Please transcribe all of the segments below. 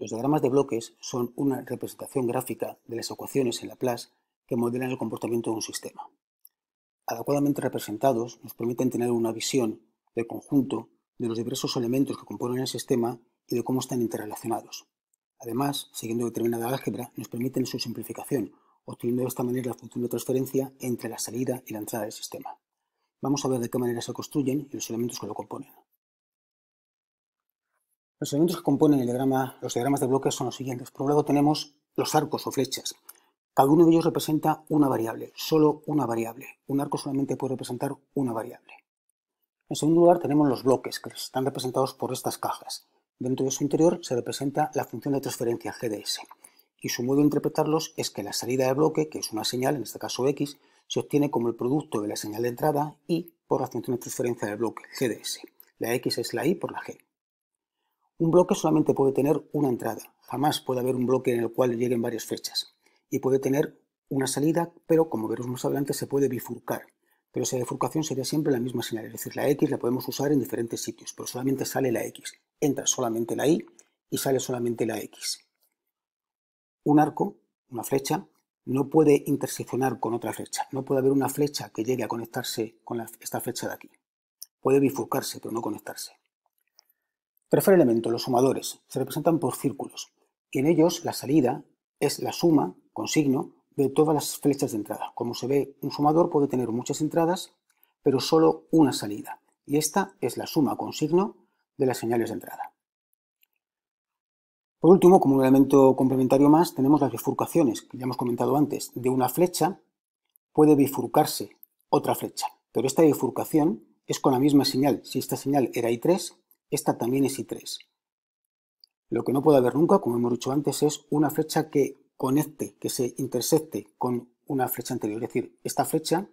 Los diagramas de bloques son una representación gráfica de las ecuaciones en Laplace que modelan el comportamiento de un sistema. Adecuadamente representados nos permiten tener una visión del conjunto de los diversos elementos que componen el sistema y de cómo están interrelacionados. Además, siguiendo determinada álgebra, nos permiten su simplificación, obteniendo de esta manera la función de transferencia entre la salida y la entrada del sistema. Vamos a ver de qué manera se construyen y los elementos que lo componen. Los elementos que componen el diagrama, los diagramas de bloques son los siguientes. Por un lado tenemos los arcos o flechas. Cada uno de ellos representa una variable, solo una variable. Un arco solamente puede representar una variable. En segundo lugar tenemos los bloques, que están representados por estas cajas. Dentro de su interior se representa la función de transferencia GDS. Y su modo de interpretarlos es que la salida del bloque, que es una señal, en este caso X, se obtiene como el producto de la señal de entrada y por la función de transferencia del bloque, GDS. La X es la Y por la G. Un bloque solamente puede tener una entrada, jamás puede haber un bloque en el cual lleguen varias fechas. Y puede tener una salida, pero como veremos más adelante, se puede bifurcar. Pero esa bifurcación sería siempre la misma señal, es decir, la X la podemos usar en diferentes sitios, pero solamente sale la X. Entra solamente la Y y sale solamente la X. Un arco, una flecha, no puede interseccionar con otra flecha. No puede haber una flecha que llegue a conectarse con esta flecha de aquí. Puede bifurcarse, pero no conectarse. Tercer elemento, los sumadores. Se representan por círculos. Y en ellos la salida es la suma con signo de todas las flechas de entrada. Como se ve, un sumador puede tener muchas entradas, pero solo una salida. Y esta es la suma con signo de las señales de entrada. Por último, como un elemento complementario más, tenemos las bifurcaciones, que ya hemos comentado antes. De una flecha puede bifurcarse otra flecha, pero esta bifurcación es con la misma señal. Si esta señal era I3, esta también es I3. Lo que no puede haber nunca, como hemos dicho antes, es una flecha que conecte, que se intersecte con una flecha anterior. Es decir, esta flecha,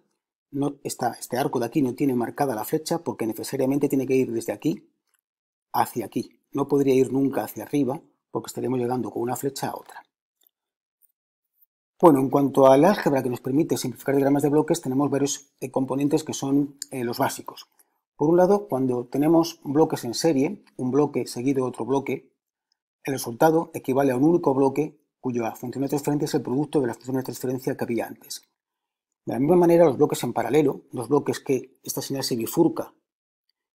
no, este arco de aquí no tiene marcada la flecha porque necesariamente tiene que ir desde aquí hacia aquí. No podría ir nunca hacia arriba porque estaríamos llegando con una flecha a otra. Bueno, en cuanto al álgebra que nos permite simplificar diagramas de bloques, tenemos varios eh, componentes que son eh, los básicos. Por un lado, cuando tenemos bloques en serie, un bloque seguido de otro bloque, el resultado equivale a un único bloque cuya función de transferencia es el producto de las funciones de transferencia que había antes. De la misma manera, los bloques en paralelo, los bloques que esta señal se bifurca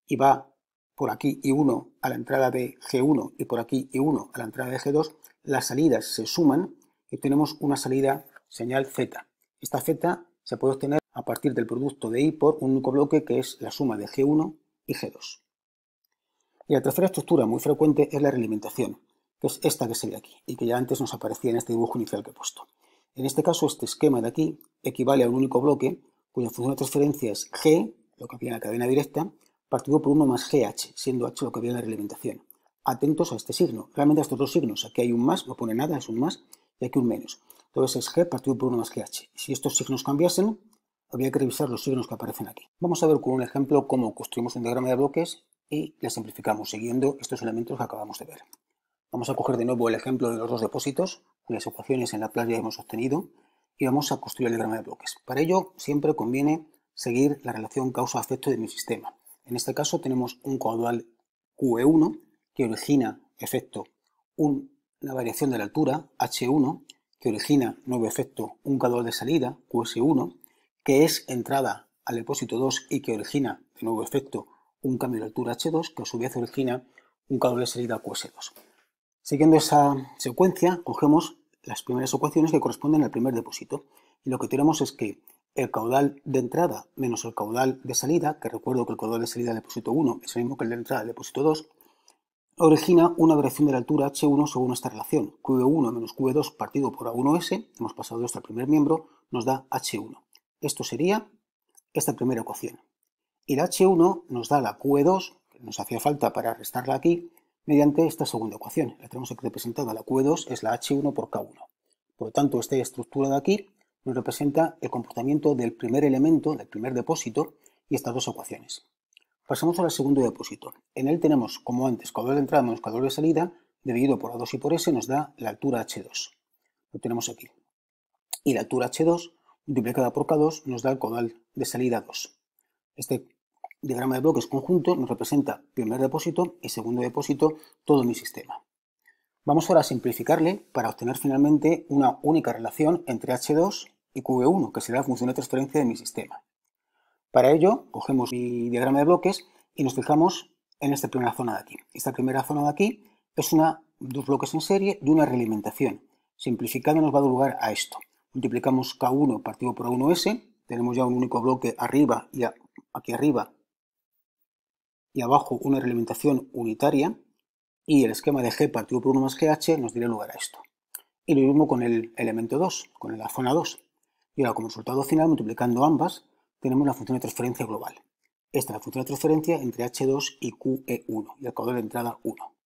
y va por aquí y 1 a la entrada de G1 y por aquí y 1 a la entrada de G2, las salidas se suman y tenemos una salida señal Z. Esta Z se puede obtener a partir del producto de I por un único bloque que es la suma de G1 y G2. Y la tercera estructura muy frecuente es la realimentación, que es esta que se ve aquí y que ya antes nos aparecía en este dibujo inicial que he puesto. En este caso, este esquema de aquí equivale a un único bloque cuya función de transferencia es G, lo que había en la cadena directa, partido por 1 más GH, siendo H lo que había en la realimentación. Atentos a este signo. Realmente a estos dos signos, aquí hay un más, no pone nada, es un más, y aquí un menos. Entonces es G partido por 1 más GH. Si estos signos cambiasen, habría que revisar los signos que aparecen aquí. Vamos a ver con un ejemplo cómo construimos un diagrama de bloques y le simplificamos siguiendo estos elementos que acabamos de ver. Vamos a coger de nuevo el ejemplo de los dos depósitos, las ecuaciones en la playa hemos obtenido, y vamos a construir el diagrama de bloques. Para ello siempre conviene seguir la relación causa-efecto de mi sistema. En este caso tenemos un caudal QE1 que origina efecto una variación de la altura H1 que origina nuevo efecto un caudal de salida QS1 que es entrada al depósito 2 y que origina, de nuevo efecto, un cambio de altura H2 que a su vez origina un caudal de salida QS2. Siguiendo esa secuencia, cogemos las primeras ecuaciones que corresponden al primer depósito y lo que tenemos es que el caudal de entrada menos el caudal de salida, que recuerdo que el caudal de salida del depósito 1 es el mismo que el de entrada del depósito 2, origina una variación de la altura H1 según esta relación. Q1 menos Q2 partido por A1S, hemos pasado esto al primer miembro, nos da H1. Esto sería esta primera ecuación. Y la H1 nos da la Q2, que nos hacía falta para restarla aquí, mediante esta segunda ecuación. La tenemos aquí representada, la Q2 es la H1 por K1. Por lo tanto, esta estructura de aquí nos representa el comportamiento del primer elemento, del primer depósito, y estas dos ecuaciones. Pasamos al segundo depósito. En él tenemos, como antes, calor de entrada menos calor de salida, dividido por A2 y por S nos da la altura H2. Lo tenemos aquí. Y la altura H2 duplicada por K2 nos da el codal de salida 2. Este diagrama de bloques conjunto nos representa primer depósito y segundo depósito todo mi sistema. Vamos ahora a simplificarle para obtener finalmente una única relación entre H2 y q 1 que será la función de transferencia de mi sistema. Para ello, cogemos mi diagrama de bloques y nos fijamos en esta primera zona de aquí. Esta primera zona de aquí es una, dos bloques en serie de una realimentación. Simplificando nos va a dar lugar a esto multiplicamos K1 partido por 1 s tenemos ya un único bloque arriba y aquí arriba y abajo una realimentación unitaria y el esquema de G partido por 1 más GH nos diría lugar a esto. Y lo mismo con el elemento 2, con la zona 2. Y ahora como resultado final, multiplicando ambas, tenemos la función de transferencia global. Esta es la función de transferencia entre H2 y QE1 y el caudal de entrada 1.